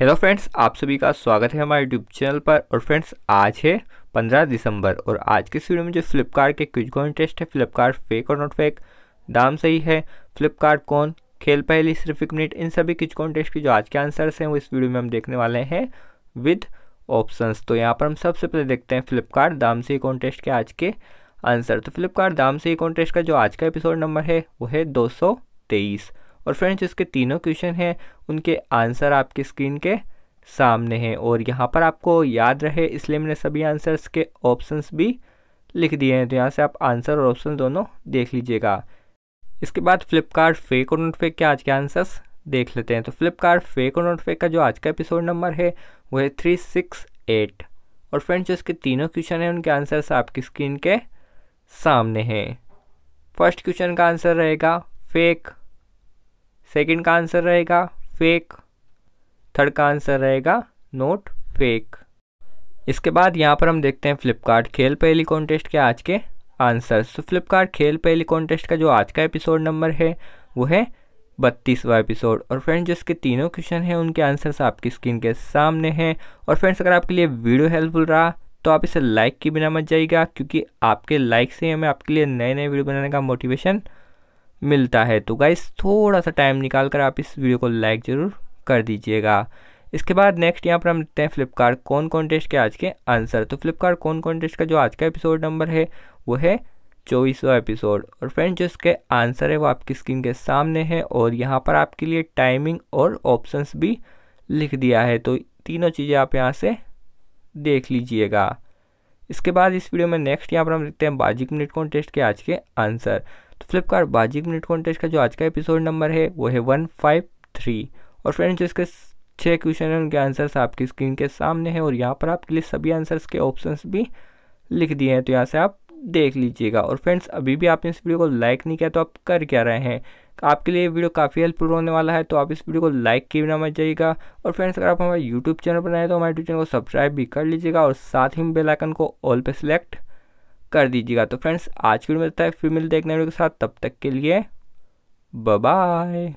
hello friends आप सभी का स्वागत है हमारे यूट्यूब चैनल पर और फ्रेंड्स आज है 15 दिसंबर और आज के इस वीडियो में जो फ्लिपकार्ट के कुछ कॉन्टेस्ट है फ्लिपकार्ट फेक और नॉट फेक दाम सही है फ्लिपकार्ट कौन खेल पहली सिर्फ एक मिनट इन सभी क्विज कॉन्टेस्ट के जो आज के आंसर्स हैं वो इस वीडियो में हम देखने वाले हैं विद ऑप्शंस तो यहाँ पर हम सबसे पहले देखते हैं फ्लिपकार्ट दाम सही कॉन्टेस्ट के आज के आंसर तो फ्लिपकार्ट दाम सही कॉन्टेस्ट का जो आज का एपिसोड नंबर है वो है दो सौ तेईस और फ्रेंड्स इसके तीनों क्वेश्चन हैं उनके आंसर आपकी स्क्रीन के सामने हैं और यहाँ पर आपको याद रहे इसलिए मैंने सभी आंसर्स के ऑप्शंस भी लिख दिए हैं तो यहाँ से आप आंसर और ऑप्शन दोनों देख लीजिएगा इसके बाद फ्लिपकार्ट फेक और नोट फेक के आज के आंसर्स देख लेते हैं तो फ्लिपकार्ट फेक और नोट फेक का जो आज का एपिसोड नंबर है वो है थ्री सिक्स एट और फ्रेंड्स जो इसके तीनों क्वेश्चन हैं उनके आंसर्स आपकी स्क्रीन के सामने हैं फर्स्ट क्वेश्चन का आंसर रहेगा फेक सेकंड का आंसर रहेगा फेक थर्ड का आंसर रहेगा नोट फेक इसके बाद यहाँ पर हम देखते हैं फ्लिपकार्ट खेल पहली कॉन्टेस्ट के आज के आंसर्स तो फ्लिपकार्ट खेल पहली कॉन्टेस्ट का जो आज का एपिसोड नंबर है वो है बत्तीसवा एपिसोड और फ्रेंड्स जिसके तीनों क्वेश्चन हैं उनके आंसर्स आपकी स्क्रीन के सामने हैं और फ्रेंड्स अगर आपके लिए वीडियो हेल्पफुल रहा तो आप इसे लाइक के बिना मत जाइएगा क्योंकि आपके लाइक से हमें आपके लिए नए नए वीडियो बनाने का मोटिवेशन मिलता है तो गाइस थोड़ा सा टाइम निकाल कर आप इस वीडियो को लाइक ज़रूर कर दीजिएगा इसके बाद नेक्स्ट यहाँ पर हम लिखते हैं फ्लिपकार्ट कौन कॉन्टेस्ट के आज के आंसर तो फ्लिपकार्ट कौन कॉन्टेस्ट का जो आज का एपिसोड नंबर है वो है चौबीसवा एपिसोड और फ्रेंड्स जो इसके आंसर है वो आपकी स्क्रीन के सामने है और यहाँ पर आपके लिए टाइमिंग और ऑप्शंस भी लिख दिया है तो तीनों चीज़ें आप यहाँ से देख लीजिएगा इसके बाद इस वीडियो में नेक्स्ट यहाँ पर हम लिखते हैं बाजिक मिनट कॉन्टेस्ट के आज के आंसर तो फ्लिपकार्ट बाजिक मिनट कॉन्टेस्ट का जो आज का एपिसोड नंबर है वो है वन फाइव थ्री और फ्रेंड्स इसके छः क्वेश्चन उनके आंसर्स आपकी स्क्रीन के सामने हैं और यहाँ पर आपके लिए सभी आंसर्स के ऑप्शंस भी लिख दिए हैं तो यहाँ से आप देख लीजिएगा और फ्रेंड्स अभी भी आपने इस वीडियो को लाइक नहीं किया तो आप कर क्या रहे हैं आपके लिए वीडियो काफ़ी हेल्पफुल होने वाला है तो आप इस वीडियो को लाइक किए बिना मत जाइएगा और फ्रेंड्स अगर आप हमारे यूट्यूब चैनल पर आए तो हमारे यूट्यूब चैनल को सब्सक्राइब भी कर लीजिएगा और साथ ही बेलाइकन को ऑल पर सेलेक्ट कर दीजिएगा तो फ्रेंड्स आज की वीडियो में है फिर मिलते हैं एक नए वीडियो के साथ तब तक के लिए बाय